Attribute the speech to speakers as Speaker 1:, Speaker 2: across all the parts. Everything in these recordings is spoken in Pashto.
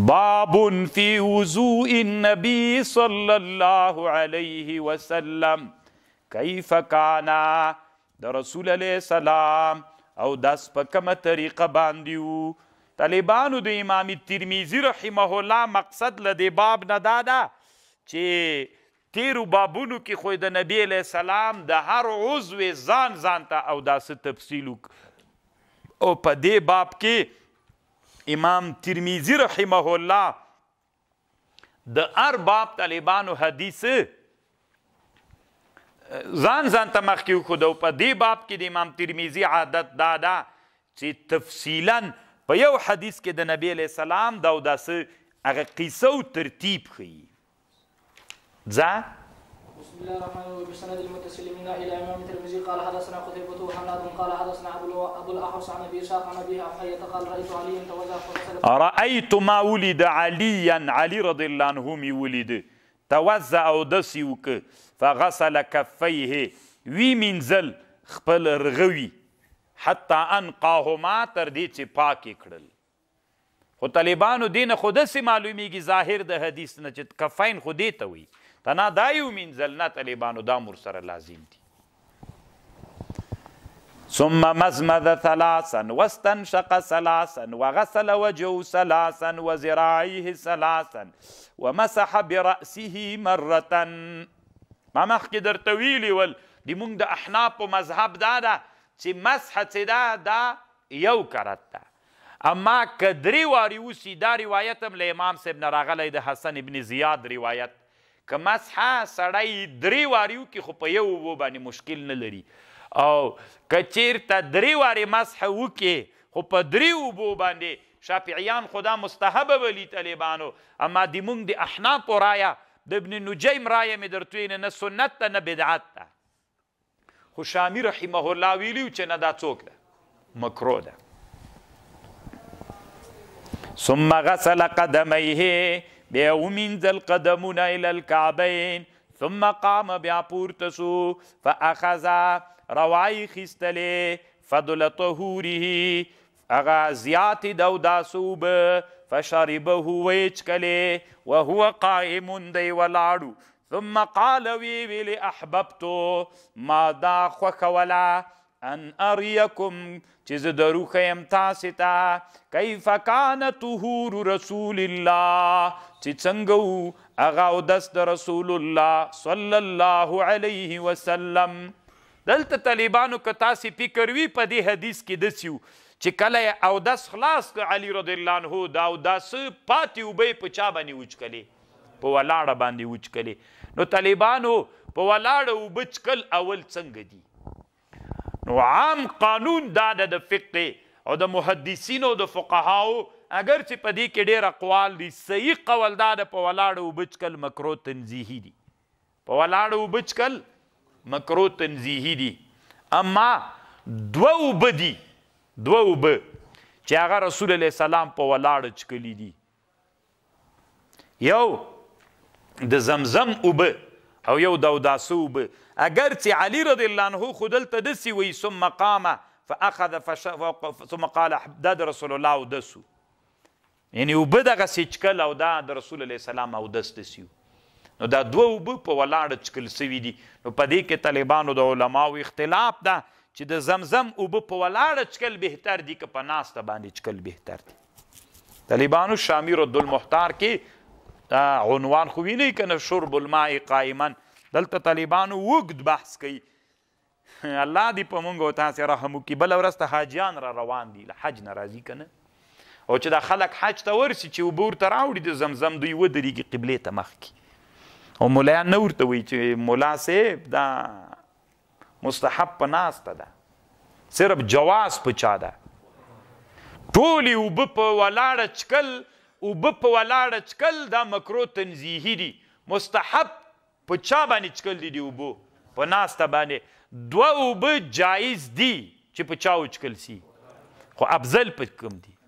Speaker 1: باب فی وضوء النبی صلی الله علیه وسلم کیف کانا د رسول علیه السلام او داس په کومه طریقه باندې وو طالبانو د امام ترمذی رحمه الله مقصد له دې باب نه دادا چې تیرو بابونو کې خو د نبی علیہ السلام د هر عضو ځان ځان ته او داسې تفصیل او په دې باب کې امام ترمیزی رحمه الله د ارباب طالبانو حدیث ځان ځان ته مخکې وښود او په دې باب کې د امام ترمیزی عادت دادا چې تفصیلا په یو حدیث کې د نبی علیه السلام دا او داسې هغه قیسه او ترتیب ښیي ځه
Speaker 2: بسم الله الرحمن الرحيم بسند المتسلمين الى امام الترمذي قال حدثنا قتيبة وحماد قال حدثنا ابو ابو الاحوص عن ابي اسحاق عن ابي حية قال رايت عليا توزع
Speaker 1: رايت ما ولد عليا علي رضي الله عنه ولد توزع او دسی فغسل كفيه وي منزل خبل رغوي حتى انقاهما تر دې چې پاک کړل خو طالبانو دین خود سي معلوميږي ظاهر د حدیث نه چې کفین خو دې ته وي تنا دایو من زلنا طالبانو دا مر سره لازم دي ثم مزمد ثلاثا واستنشق ثلاثا وغسل وجهه ثلاثا وذراعيه ثلاثا ومسح برأسه مرة ما مخکې درته ویلي ول د مونږ د احناف په مذهب دا ده چې مسح چې دا دا یو کرت ده اما کدری واری وسی دا روایت هم له امام صاحب نه راغلی د حسن ابن زیاد روایت که مسحه سړی درې واریو کې خو په یو وو باندې مشکل نه لري او که چیرته درې وارې مسحه وکړي خو په درې وبو باندې شافعیان خدا مستحب ولی طالبانو اما د مونږ د احناف رایا د ابن نجیم رایا مې درته نه سنت ته نه بدعت ته خو شامی رحمه الله ویلو چې نه دا څوک ده مکرو ده ثم غسل قدميه بیا ومنزل قدمونه الى الكعبين ثم قام بیا پورته سو فاخذ روای خستلې فضل طهوره اغا زیات دو داسوب فشربه ویچ کله وهو قائم دی ولاړو ثم قال وی وی لاحببت ما دا خوکولا ان اریکم چیز دروخیم تاستا کیف کان طهور رسول الله چې څنګه وو هغه او دست رسول الله صلی الله علیه وسلم دلته طالبانو که تاسې فکر وي په دې حدیث کې داسې وو چې کله او دس خلاص که علي رضی الله عنه دا او دس پاتې اوبه په چا باندې وچکلې په ولاړه باندې وچکلې نو طالبانو په ولاړه اوبه چکل اول څنګه دي نو عام قانون دا د فقه او د محدثینو او د فقهاو اگر چې په دې کې ډېر اقوال دي صحیح قول دا د په ولاړه وبچکل مکرو تنزیهی دي په ولاړه وبچکل مکرو تنزیهی دي اما دوه وب دي دوه وب چې هغه رسول الله سلام په ولاړه چکلی دي یو د زمزم وب او یو د اوداسوب اگر چې علی رضی الله عنه خودل تدسی وي ثم قامه فاخذ فش... ثم قال دد رسول الله ودسو یعنی وب دغه سچکل او دا د رسول الله سلام او دستسیو نو دا دوه وب په ولاړ چکل سوي دي نو په دې کې طالبانو د علماو اختلاف ده چې د زمزم وب په ولاړ چکل بهتر دي که په ناس ته باندې چکل بهتر دي طالبانو شامیر الدلمحتار کې عنوان خو ویني کنه شرب الماء قائما دلته طالبانو وګد بحث کوي الله دی په مونږ او تاسو رحم وکي بل ورسته حاجیان را روان دي حج ناراضي کنه او چې دا خلک حج ته ورسي چې اوبه ورته راوړي د زمزم دوی ودرېږي قبلې ته مخکې او ملایان نه ورته وایي چې ملا صاحب دا مستحب په ناسته ده صرف جواز په چا ده ټولې اوبه په ولاړه چکل اوبه په ولاړه چکل دا مکرو تنزیهي دي مستحب په چا باندې چکل دي دی اوبو په ناسته باندې دوه اوبه جایز دي چې په چا وچکل سي خو افضل په کوم دي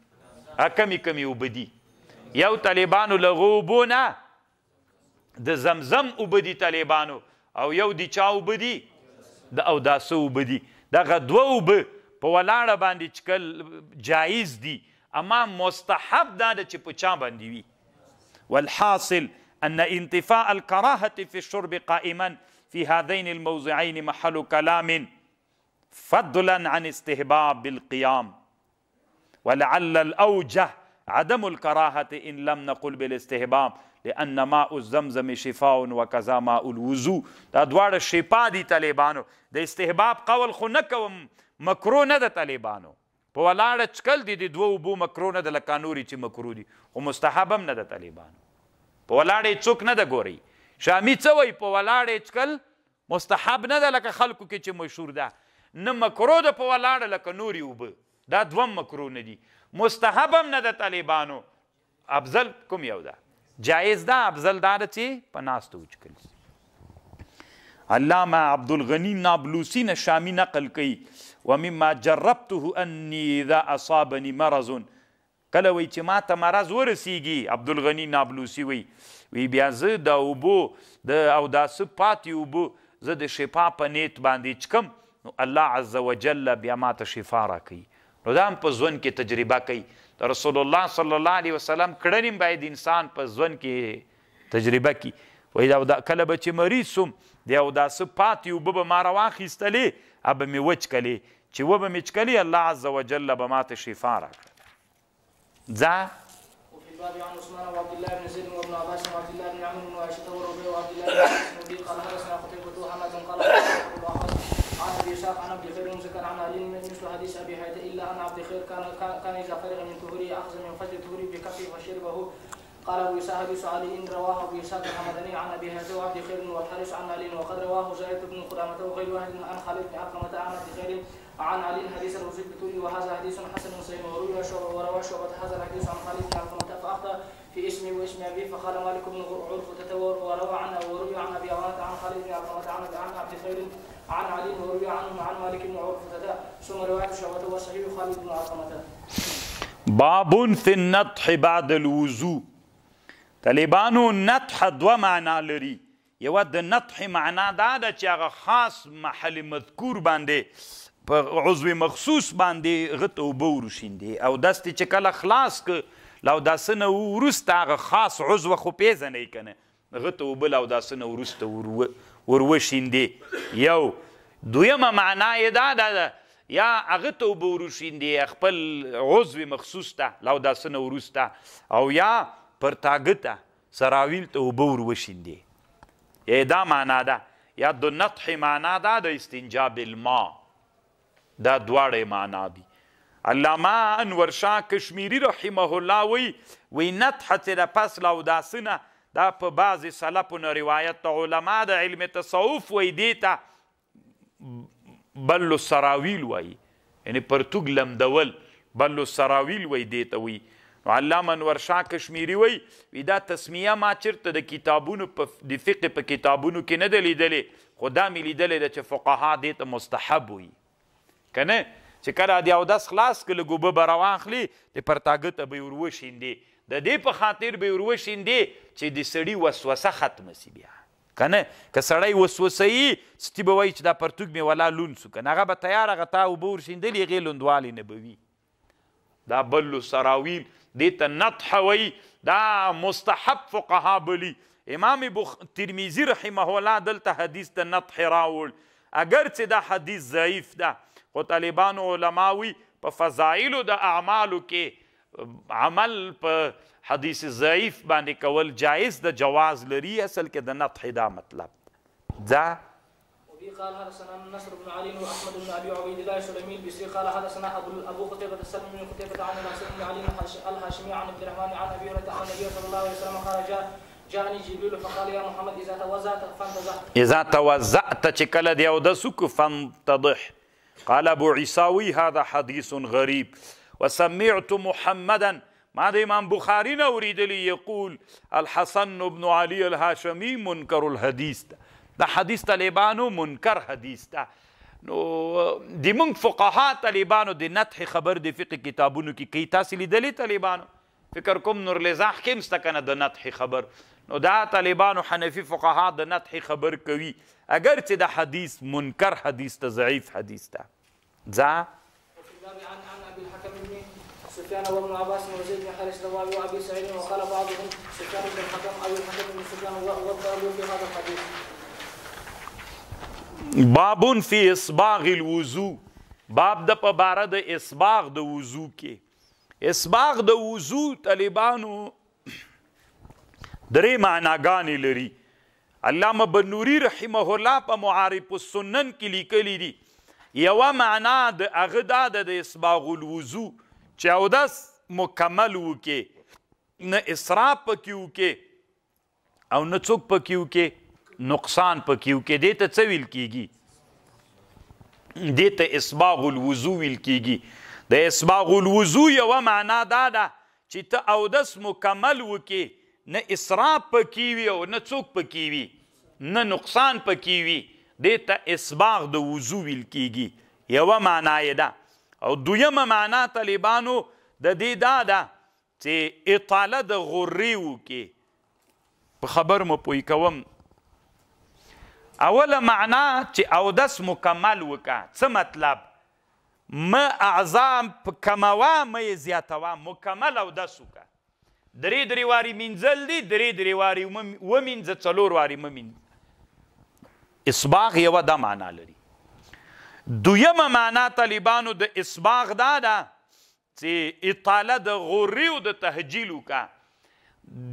Speaker 1: کمی کمی وبدي یو طالبانو لغوبونه د زمزم وبدي طالبانو او یو دی چا وبدي د او داسو وبدي دغه دوه وب په ولاړه باندې چکل جایز دی اما مستحب دا د چې په چا باندې وي والحاصل ان انتفاء الكراهه في الشرب قائما في هذين الموضعين محل كلام فضلا عن استحباب القيام ولعل الأوجه عدم الكراهة إن لم نقل بالاستهبام لأن ماء الزمزم شفاء وكذا ماء الوضو دا دواړه شفا دي طالبانو د استهباب قول خو نه کوم مکرو نه د طالبانو په ولاړه چکل دي د دوه اوبو مکرو نه د لکه نورې چې مکرو دي خو مستحب هم نه د طالبانو په ولاړې څوک نه د ګوري شامي څه وایي په ولاړې چکل مستحب نه ده لکه خلکو کې چې مشهور ده نه مکرو ده په ولاړه لکه نورې اوبه دا دوم مکروه نه دي مستحب هم نه د طالبانو افضل کوم یو ده جایز ده افضل دا چې په ناستو وچکل علامه عبد الغنی نابلوسی نه شامی نقل کوي ومما جربته اني اذا اصابني مرض کله وی چې ما ته مرض ورسیږي عبد الغنی نابلوسی وی وی بیا زه د اوبو د او داسه پاتې اوبو زه د شفا په نیت باندې چکم نو الله عز وجل بیا ما ته شفا راکوي نو دا هم په ځوان کې تجربه کوي رسول الله صلی الله علیه وسلم کړنیم باید انسان په ځوان کې تجربه کی وای دا, دا کله به چې مریض سوم دی او دا څه پاتې وبه به ما راواخیستلې اب مې وچکلې چې وبه مې چکلې الله عز وجل به ماته شفا راکړه ځه وفي الباب عن عثمان وعبد الله بن زيد وابن عباس وعبد الله بن عمرو وعائشه
Speaker 2: وربيعه وعبد الله كان إذا فرغ من طهوره أخذ من فضل طهوره بكفه وشربه قال أبو إسحاق أبي سعد إن رواه أبو إسحاق الحمداني عن أبي هذا وعبد خير والحارث عن علي وقد رواه زيد بن قدامة وغير واحد من أن خالد بن علقمة عن أبي خير عن علي حديث وزيد بتولي وهذا حديث حسن صحيح وروي وروى شعبة هذا الحديث عن خالد بن علقمة فأخطأ في اسمي واسم أبي فقال مالك بن عرف تتور وروى عنه وروي عن أبي عوانة عن خالد بن علقمة عن عبد خير عن علي وروي عنه عن مالك بن
Speaker 1: عرفة ثم رواية شعبة وصحيح خالد بن علقمة باب في النطح بعد الوضوء طالبانو نطح دوه معنا لري یو د نطح معنا دا ده چې هغه خاص محل مذکور باندې په عضو مخصوص باندې غت او بور شیندي او دست چې کله خلاص ک لو داسنه ورسته هغه خاص عضو خو پیژنې کنه غت او بل او داسنه ورسته ور ور وشیندې یو دویمه معنا یې دا ده دا یا هغه توبه وروشیندې خپل عضو مخصوص ته لوداسنه وروسته او یا پر تاګه ته سراویل توبه ور وشیندې یا دا معنا ده یا د نطح معنا ده د استنجا بالماء دا دواړه معنا دي علامه انور شاه کشمیری رحمه الله وی وی نطح تر پس لوداسنه دا په بعضی سلفونو روایت ته علما د علم تصوف وای دی ته بل سراویل وای یعنی پرتګ لمدول بل سراویل وای دی ته وی علامه انور شاه کشمیری وای دا تسمیه ما چیرته د کتابونو په د فقه په کتابونو کې نه دلیدلې خدا مې لیدلې د فقها دی ته مستحب وای کنه چې کله دی او داس خلاص کله ګوبه روان خلی د پرتاګه ته به وروشیندي د دې په خاطر به وروشیندې چې د سړی وسوسه ختم سی بیا کنه که سړی وسوسه ای ستی به وای چې دا پرتوګ می ولا لون سو کنه هغه به تیار هغه تا او بور شیندلې غې لوندوالې نه بوي دا بلو سراویل دې ته نطح وای دا مستحب فقها بلی امام بخ... ترمیزی رحمه الله دلته حدیث ته نطح راول اگر چې دا حدیث ضعیف ده خو طالبانو علماوی په فضایلو د اعمالو کې عمل په حدیث ضعیف باندې کول جایز د جواز لري اصل کې د نطح دا مطلب دا
Speaker 2: قال حدثنا نصر بن علي واحمد بن ابي عبيد الله السلمي بسي قال حدثنا ابو ابو قتيبه السلمي بن قتيبه عن ناصر بن علي الهاشمي عن عبد الرحمن عن ابي هريره عن النبي صلى الله عليه وسلم قال جاء جاءني جبريل فقال يا محمد اذا توزعت فانتضح
Speaker 1: اذا توزعت چکل دی او د سوک فانتضح قال ابو عيساوي هذا حديث غريب وسمعت محمدا ما د امام بخاری نه اوریدلی یقول الحسن ابن علی الهاشمی منکر الحدیث ده د حدیث طالبانو منکر حدیث ده نو د موږ فقها طالبانو د نطح خبر د فقه کتابونو کې کی تاسو لیدلی طالبانو فکر کوم نور لزاح کې مستکنه د نطح خبر نو دا طالبانو حنفي فقها د نطح خبر کوي اگر چې د حدیث منکر حدیث ته ضعیف حدیث ده ځا
Speaker 2: سفيان وابن عباس وزيد بن حارث الرباوي وابي سعيد وقال بعضهم سفيان بن الحكم او الحكم بن سفيان والضرب في هذا الحديث
Speaker 1: بابون فی اسباغ الوضو باب د په بار د اسباغ د وضو کې اسباغ د وضو طالبانو درې معناګانې لري علامه بنوری رحمه الله په معارف السنن کې لیکلي دي یو معنا د اغدا د اسباغ الوضو چې اودس مکمل وکې نه اسراف پکې وکې او نه څوک پکې وکې نقصان پکې وکې دې ته څه ویل کیږي دې ته اسباغ الوضو ویل کیږي د اسباغ الوضو یو معنا دا ده چې ته اودس مکمل وکې نه اسراف پکې وي او نه څوک پکې وي نه نقصان پکې وي دې ته اسباغ د وضو ویل کیږي یو معنی ده او دویمه معنا طالبانو د دې دا ده چې اطاله د غري وکي په خبر مو پوي کوم اوله معنا چې اودس مکمل وکا څه مطلب ما اعظام په کموا مې زیاتوا مکمل اودس وکا درې درې واری منزل دي درې درې واری و منځ څلور واری مې اسباغ یو د معنا لري دویمه معنا طالبانو د اسباغ دا ده چې اطاله د غوري او د تهجیل وکا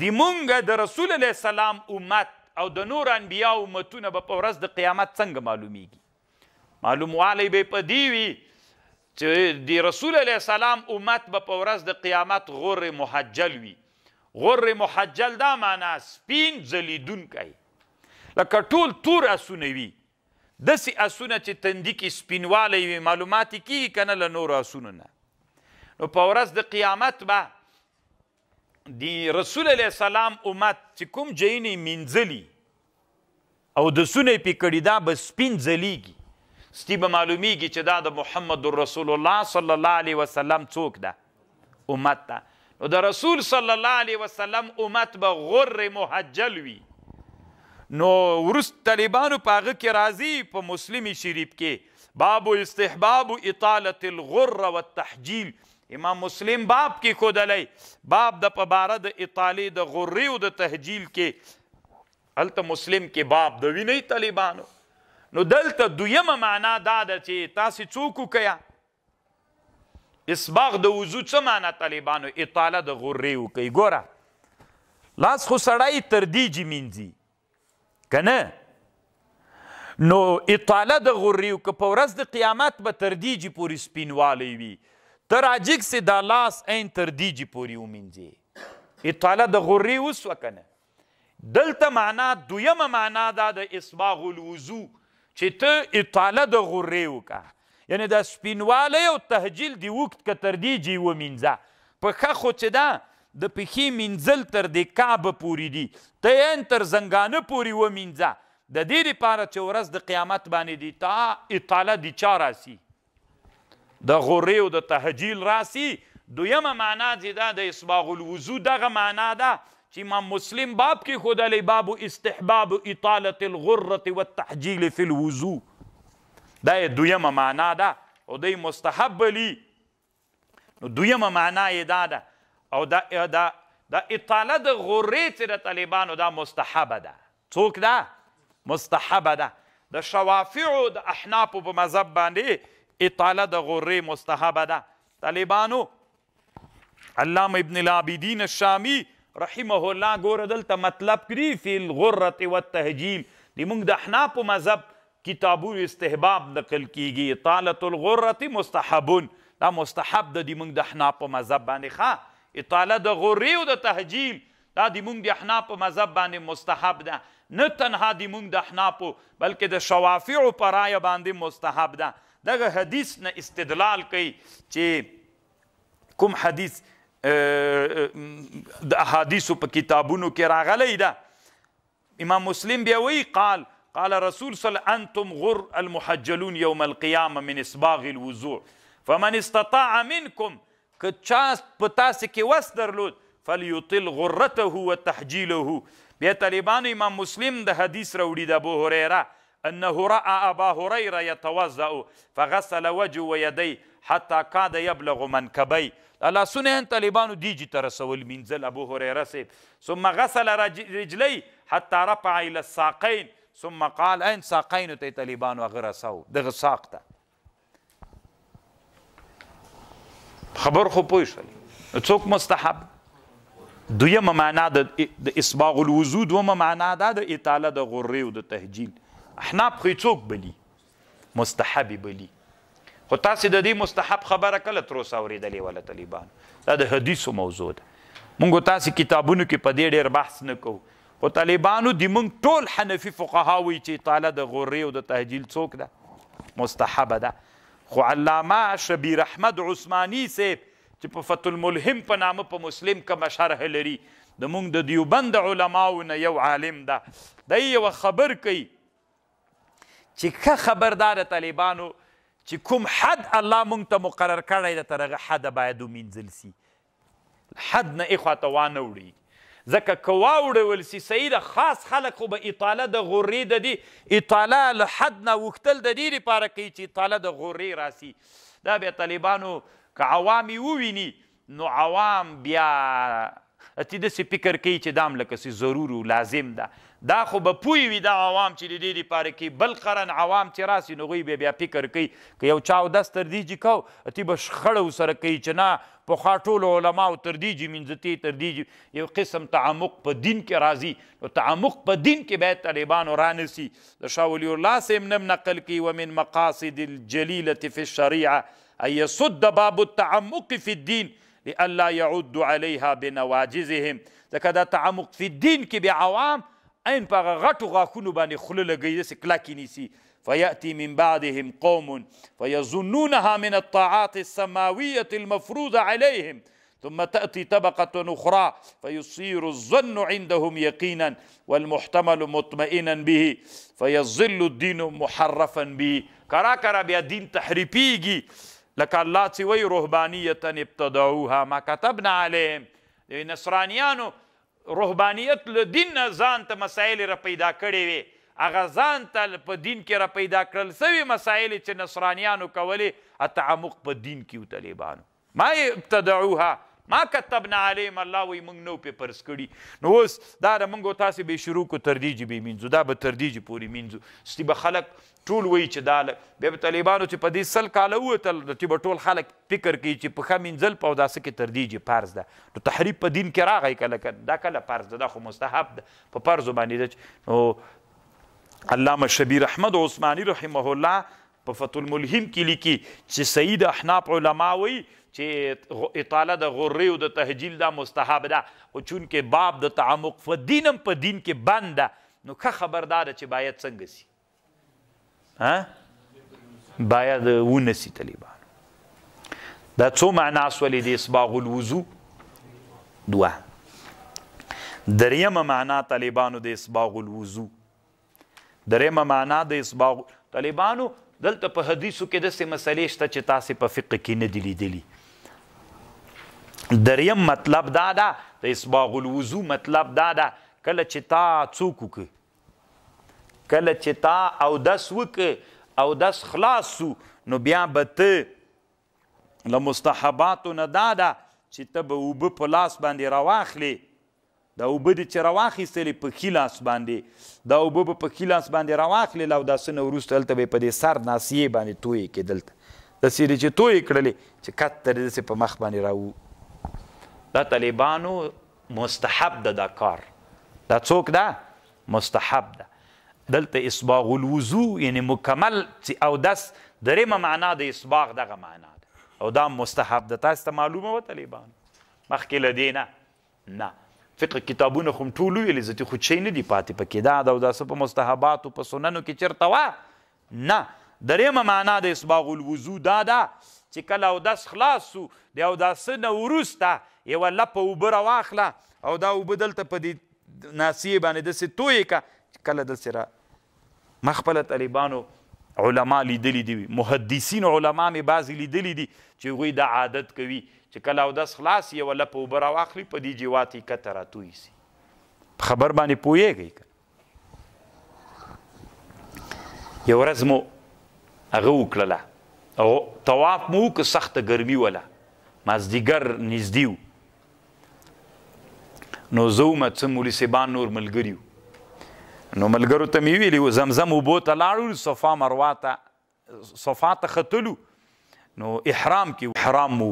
Speaker 1: د مونږ د رسول الله سلام امت او د نور انبیا امتونه به په ورځ د قیامت څنګه معلومیږي معلوم والی به په دی وی چې د رسول الله سلام امت به په ورځ د قیامت غور محجل وي غور محجل دا معنا سپین ځلیدون کوي لکه ټول تور اسونه وي دسی اسونه چې تندی کې سپینوالی وي معلومات کیږي کنه له نورو اسونو نه نو په ورځ د قیامت به د رسول علیه سلام امت چې کوم جینې منځلي او د سونه پې کړي دا به سپین ځلیږي ستی به معلومیږي چې دا د محمد رسول الله صلی الله علیه وسلم څوک ده امت ده نو د رسول صلی الله علیه وسلم امت به غر محجل وي نو ورست طالبانو پاغه کې راځي په مسلم شریف کې باب استحباب اطاله الغر والتحجيل امام مسلم باب کې خودلای باب د په بار د اطالې د غری او د تهجیل کې الته مسلم کې باب د ویني طالبانو نو دلته دویمه معنا دا ده چې تاسو څوک کیا اسباغ د وضو څه معنا طالبانو اطاله د غری او کوي ګوره لاس خو سړی تر دی جمینځي کنه نو اطاله د غریو که په ورځ د قیامت به تر دیجې پورې سپینوالی وي ته راجګ سې دا لاس عین تر دیجې پورې ومینځې اطاله د غرې وسوه که نه دلته معنا دویمه معنا دا د اصباغ الوضو چې ته اطاله د غرې وکړه یعنی دا سپینوالی او تهجیل دی وکت که تر دیجې ومینځه پښه خو چې ده د پخې منزل تر د کعبه پوری دی تین تر زنګانه پوری و منځه د دې لپاره چې ورځ د قیامت باندې دی تا اطاله دی چا راسي د غوري او د تهجیل راسي دویمه معنا دا د اسباغ الوضو دغه معنا ده چې امام مسلم باب کې خود علی باب استحباب اطاله الغره والتحجيل في الوضو دا دویمه معنا ده او د مستحب لی نو دویمه معنا یې دا ده او دا دا دا اطاله د غورې چې د طالبانو دا مستحبه ده څوک ده مستحبه ده د شوافعو د احنافو په مذهب باندې اطاله د غورې مستحبه ده طالبانو علامه ابن العابدین الشامی رحمه الله ګوره دلته مطلب کړي فی الغرة والتهجیل د موږ د احنافو مذهب کتابونو استحباب نقل کیږي اطاله الغرة مستحبون دا مستحب د موږ د احنافو مذهب باندې ښه اطاله د غری او د تهجیم دا د مونږ د احناف په مذهب باندې مستحب ده نه تنها د مونږ د احناف بلکې د شوافیع پر آی باندې مستحب ده دغه حدیث نه استدلال کوي چې کوم حدیث د احادیثو په کتابونو کې راغلی ده امام مسلم بیا وی قال قال رسول صلی انتم غر المحجلون یوم القیامه من اسباغ الوضوع فمن استطاع منکم که چا په تاسو کې وس درلود فلیطل غرته وتحجیله بیا طالبانو امام مسلم د حدیث راوړي د ابو هريره انه راى ابا هريره يتوضا فغسل وجهه ويديه حتى كاد يبلغ منكبي الله سنه طالبانو دیجی تر سوال منزل ابو هريره سي ثم غسل رجلي حتى رفع الى الساقين ثم قال ان ساقين ته طالبانو غرسو دغه ساق ته خبر خو پوه شل څوک مستحب دویمه معنا د اسباغ الوجود و معنا د اطاله د غری او د تهجیل احناب خو څوک بلی مستحب بلی خو تاسو د دې مستحب خبره کله تر اوسه اوریدلې ولا طالبان دا د حدیثو موضوع ده مونږ تاسو کتابونو کې په دې ډېر بحث نه کوو خو طالبانو د مونږ ټول حنفي فقها وی چې اطاله د غری او د تهجیل څوک ده مستحب ده خو علامه شبیر احمد عثماني سیب چې په فتح الملهم په نامه په مسلم کې مشرح لري د مونږ د دیوبند علماو نه یو عالم ده د یو خبر کوي چې ښه خبردار طالبانو چې کوم حد الله مونږ ته مقرر کړی د ترغه حد باید ومنځل سي حد نه اخوا ته وانه وړي ځکه که واوړول سي صحیح ده خاص خلک خو به اطاله د غورې د دې اطاله له حد نه وکتل د دې لپاره کوي چې اطاله د غورې راسي دا بیا طالبانو که عوام یې وویني نو عوام بیا تی داسې فکر کوي چې دام لکه ضرور و لازم ده دا خو به پوی وي دا عوام چې د دې لپاره کې بل قرن عوام چې راسي نو غوی بیا بیا فکر کوي که یو چا اودس تر دې جي کو تی به شخړه ورسره کوي چې نه پخوا ټول علماو تر دې جي منځتي تر دې جي یو قسم تعمق په دین کې راځي نو تعمق په دین کې باید طالبانو رانسي د شاه ولي الله صاحب نم نقل کوي ومن مقاصد الجليلة في الشريعة أن يصد باب التعمق في الدين لئلا يعد عليها بنواجزهم ځکه دا تعمق فی الدین کې بیا عوام أين په غټو غاښونو باني خلل لګوي كلاكينيسي فيأتي فیأتی من بعدهم قوم فیظنونها من الطاعات السماوية المفروضة عليهم ثم تأتي طبقة أخرى فيصير الظن عندهم يقينا والمحتمل مطمئنا به فيظل الدين محرفا به كرا كرا بيا دين تحريبيجي لك الله تسوي رهبانية ابتدعوها ما كتبنا عليهم نصرانيانو روحانيت له دین نه ځان ته مسایل را پیدا کړي وي هغه ځان ته په دین کې را پیدا کړل سوي مسایل چې نصرانیانو کولې تعمق په دین کې او طالبانو ما ابتدعوها ما كتبنا عليهم الله وي موږ نو په پرس کړي نو اوس دا د موږ تاسو به شروع کو تردیج به مینځو دا به تردیج پوری مینځو ستي به خلک ټول وی چې دال به طالبانو چې په دې سل کال وتل چې به ټول خلک فکر کوي چې په خمینځل په داسې کې تردیج فرض ده نو تحریف په دین کې راغی کله کله دا کله فرض ده دا خو مستحب ده په فرض باندې ده نو علامه شبیر احمد عثماني رحمه الله په فتح الملهم کې لیکي چې سید احناف علماوی وی چې اطاله د غره او د تهجیل دا مستحب ده او چون کې باب د تعمق په دینم په دین کې بند ده نو ښه خبردار چې باید څنګه سي ها باید ونسی طالبان دا څو معنا سولې د اسباغ الوضو دوا دریمه معنا طالبانو د اسباغ الوضو دریمه معنا د اسباغ طالبانو دلته په حدیثو کې د سه مسلې شته چې تاسو په فقه کې نه دي لیدلي دریم مطلب دا ده د اسباغ الوضو مطلب دا ده کله چې تا څوک وکړه کله چې تا او دس وکړه او دس خلاص سو نو بیا به ته له مستحباتو نه دا ده چې ته به اوبه په لاس باندې راواخلې دا اوبه چې راواخیستلې په ښي لاس باندې دا اوبه به په ښي لاس باندې راواخلې او داسې نه وروسته هلته به یې په دې سر ناسیې باندې تویې کېدلته داسې یې چې تویې کړلې چې کت ترې داسې په مخ باندې راو دا طالبانو مستحب ده دا کار دا څوک ده مستحب ده دلته اسباغ الوضو یعنی مکمل او دس درېمه معنا د اسباغ دغه معنا ده او دا مستحب ده تاسو ته معلومه و طالبان مخکې له دې نه نه فقه کتابونه خو ټول ویلې زه خو چی نه دی پاتې پکې دا دا داسې په مستحباتو په سننو کې چیرته وه نه درېمه معنا د اسباغ الوضو دا ده چې کله او داس خلاص سو د او داس نه ورسته یو لپه وبره واخله او دا وبدل ته په دې ناسیه باندې د ستوي کا کله د سره مخبله طالبانو علما لیدلی دي محدثین علما می بعضی لیدلی دي چې غوی د عادت کوي چې کله او داس خلاص یو لپه وبره واخلي په دې جواتی کتره توي سي خبر باندې پويږي یو ورځ مو هغه وکړله طواف مو که سخت ګرمي ولا مازدیګر نږدېو نو زومه چې مولي سیبان نور ملګریو نو ملګرو ته می ویلی زمزم وبو ته لاړو صفا مروه ته صفا ته ختلو نو احرام کې حرام مو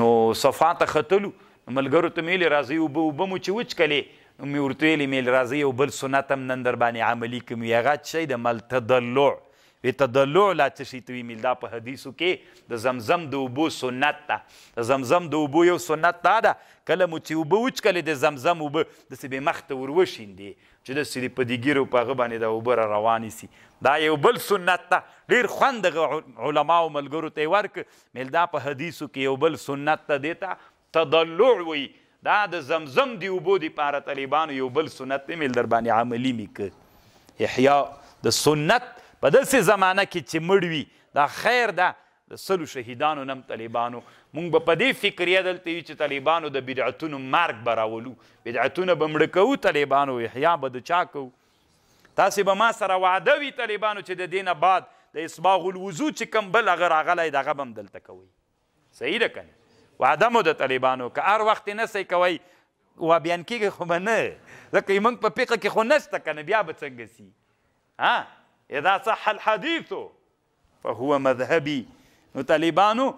Speaker 1: نو صفا ته ختلو ملګرو ته میلی راځي وبو وبمو چې وچ کلي مې ورته ویلی میل راځي او بل سنتم نن در باندې عملی کوم یغه شي د مل تدلع تدلع لا څه شي ته ویل دا په حدیثو کې د زمزم د اوبو سنت ده د زمزم د اوبو یو سنت دا ده کله مو چې اوبه وچکلې د زمزم اوبه داسې بې مخته ور وشیندي چې داسې د په دګیرو په هغه باندې د اوبه را روانې سي دا یو بل سنت ده ډېر خوند دغه علماو ملګرو ته یې ورکړ میل دا په حدیثو کې یو بل سنت ته دی ته تدلع وایي دا د زمزم دی اوبو د پاره طالبانو یو بل سنت میل در باندې عملی میک احیا د سنت په داسې زمانه کې چې مړ وي دا خیر ده د سلو شهیدانو نم طالبانو مونږ به په دې فکر یې دلته یو چې طالبانو د بدعتونو مرګ به راولو بدعتونه به مړه کوو طالبانو احیا به د چا کوو تاسې به ما سره وعده وي طالبانو چې د دې نه بعد د اسباغ الوضو چې کوم بل هغه راغلی دغه به هم دلته کوئ صحیح ده که وعده مو د طالبانو که هر وخت یې نسی کوئ وابیان کېږي خو به نه ځکه یې موږ په پیقه کې خو نشته که نه بیا به څنګه سي اذا صح الحديث فهو مذهبي نو طالبانو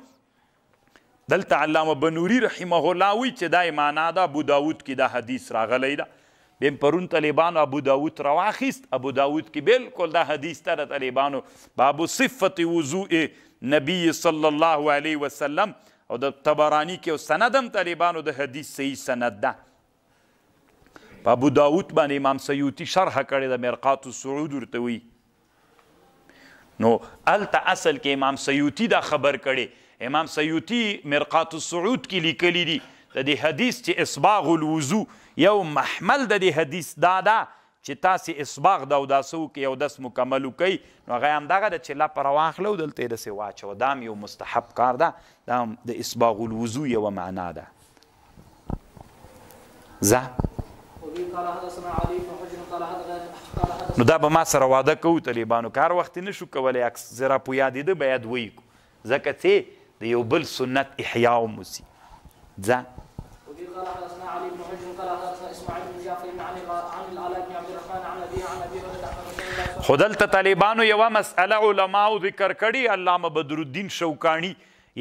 Speaker 1: دلته علامه بنوري رحمه الله وی چې دای معنا دا ابو داود کې دا حدیث راغلی دا بیم پرون طالبانو ابو داود رواخیست ابو داود کې بالکل دا حدیث تر طالبانو باب صفت وضوء نبی صلی الله علیه وسلم او د تبرانی کې سندم طالبانو د حدیث صحیح سند ده په ابو داود باندې امام سیوطي شرح کړی د مرقات السعود ورته وی نو الته اصل کې امام سیوطي دا خبر کړي امام سیوطي مرقات السعود کې لیکلي دي د دې حدیث چې اسباغ الوضو یو محمل د دې حدیث دا دا چې تاسو اسباغ دا او داسو کې یو داس مکمل کوي نو هغه هم دغه چې لا پر واخلو دلته د سی واچو دام یو مستحب کار ده دا د اسباغ الوضو یو معنا ده زه نو دا به ما سره واده کوو طالبانو کار وخت نه شو کولی عکس زرا په یادې ده باید وی کو ځکه چې د یو بل سنت احیا او موسی ځه قال حدثنا علي بن حجر قال حدثنا اسماعيل بن جعفر عن عن العلاء بن عبد الرحمن عن ابي عن ابي خدلته طالبانو یو مسأله علماو ذکر کړي علامه بدرالدین شوکانی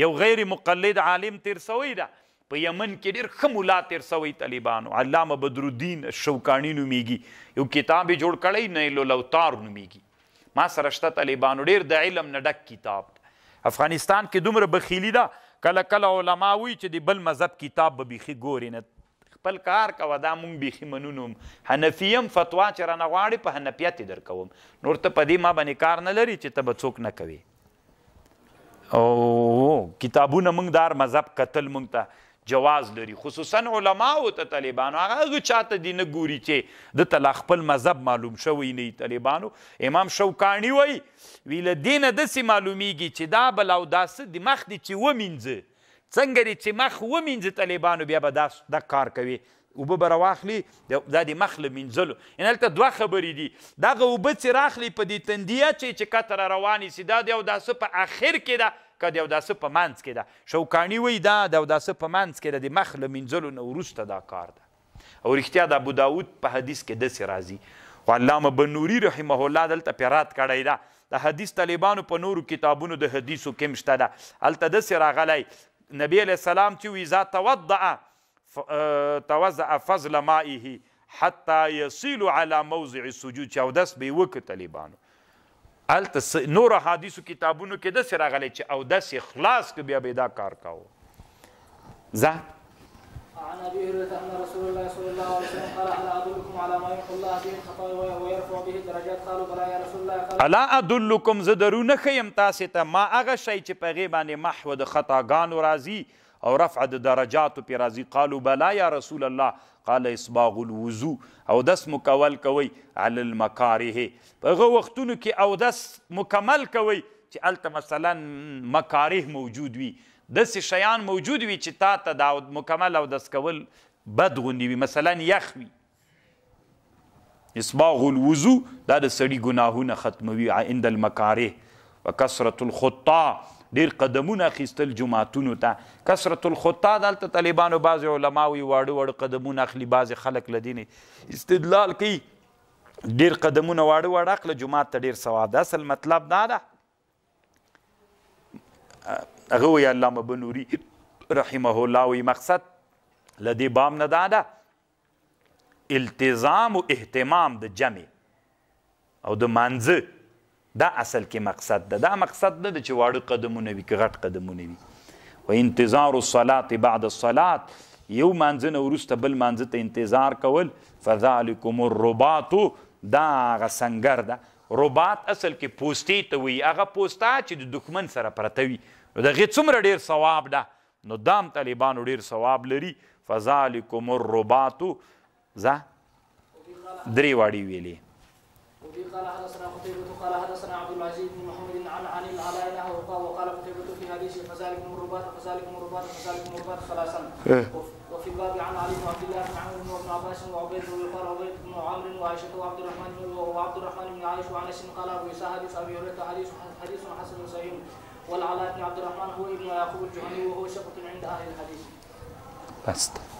Speaker 1: یو غیر مقلد عالم تیر سوی ده په یمن کې ډېر ښه ملا تیر سوی طالبانو علامه بدر الدین شوکانی نومیږي یو کتاب یې جوړ کړی نیل الاوتار نومیږي ما سره شته طالبانو ډېر د علم نه ډک کتاب افغانستان کې دومره بخیلی ده کله کله علما وی چې د بل مذهب کتاب به بيخي ګوري نه خپل کار کوه دا مونږ بیخي منونم حنفیم فتوا چې رانه غواړي په حنفیت یې درکوم نور ته په دې ما باندې کار نه لري چې ته به څوک نه کوي او کتابونه مونږ دار مذهب قتل مونږ ته جواز لري خصوصا علما او ته طالبانو هغه چاته دی نه ګوري چې د تل خپل مذهب معلوم شوی نه طالبانو امام شوکانی وای ویل دینه د سي معلومیږي چې دا بل او داس د مخ دي چې ومنځه څنګه دي چې مخ ومنځه طالبانو بیا به داس د کار کوي وبه بر واخلي دا د مخله منځلو ان هلته دوه خبرې دي دغه وبه چې راخلي په دې تندیه چې چې کتر روانې سي دا د یو داسه په اخر کې ده دا که د اوداسه په منځ کې ده شوکاني وایي دا د اوداسه په منځ کې ده د مخ له مینځلو نه وروسته دا کار ده او رښتیا د ابو داود په حدیث کې داسې راځي خو علامه بنوري رحمه الله دلته پیرات کړی ده د حدیث طالبانو په نورو کتابونو د حدیثو کې مشته ده هلته داسې راغلی نبی علیه السلام چې وي اذا توضع توضع فضل مائه حتی یصیل علی موضع السجود چې اودس به یې وکړ طالبانو الته نور حدیثو کتابونو کې د سراغلي چې او د اخلاص کې بیا بيدا کار کاو زه عن ابي
Speaker 2: هريره ان رسول الله صلى الله عليه وسلم قال الا ادلكم على ما يمحو الله به الخطايا ويرفع به الدرجات قالوا بلى يا رسول الله
Speaker 1: قال الا ادلكم زدرونه خيم تاسو ته ما هغه شی چې په غي باندې محو د خطاګان راضي او رفع د درجات په راضي قالوا بلى يا رسول الله قال اسباغ الوضو او دس مکمل کوي عل المکاره په هغه وختونو کې او دس مکمل کوي چې الته مثلا مکاره موجود وي د شیان موجود وي چې تا ته دا مکمل او دس کول بد غونډي وي مثلا یخ وي اسباغ الوضو دا د سړي ګناهونه ختموي عند المکاره وکثرت الخطا ډیر قدمونه اخیستل جماعتونو ته کثرت الخطا دلته طالبانو بعض علما وی واړو واړو قدمونه اخلي بعض خلک لدین استدلال کوي ډیر قدمونه واړو واړو اخله جماعت ته ډیر ثواب ده اصل مطلب دا ده هغه وی علامه بنوري رحمه الله وی مقصد لدی بام نه دادا التزام او اهتمام د جمع او د منځ دا اصل کې مقصد ده دا مقصد ده چې واړه قدمونه وي که غټ قدمونه وي و انتظار الصلاه بعد الصلاه یو مانځنه ورسته بل مانځه ته انتظار کول فذلکم الرباط دا غسنګر ده رباط اصل کې پوسټي ته وي هغه پوسټا چې د دکمن سره پرته وي دغه څومره ډیر ثواب ده نو دام طالبانو ډیر ثواب لري فذلکم الرباط ز درې واړی ویلي وبه قال
Speaker 2: حدثنا قتيبة قال حدثنا عبد العزيز بن
Speaker 1: محمد عن عن العلاء نحوه وقال
Speaker 2: قتيبة في حديثه فذلك مربات فذلك مربات فذلك مربات ثلاثا إيه. وفي الباب عن علي بن عبد الله بن عمرو وابن عباس وعبيد بن قال عبيد بن عمرو وعائشة وعبد الرحمن وعبد الرحمن بن عائشة وأنس قال أبو عيسى حديث أبي هريرة حديث حديث حسن صحيح والعلاء بن عبد الرحمن هو ابن يعقوب الجهني وهو ثقة عند أهل الحديث.
Speaker 1: بس.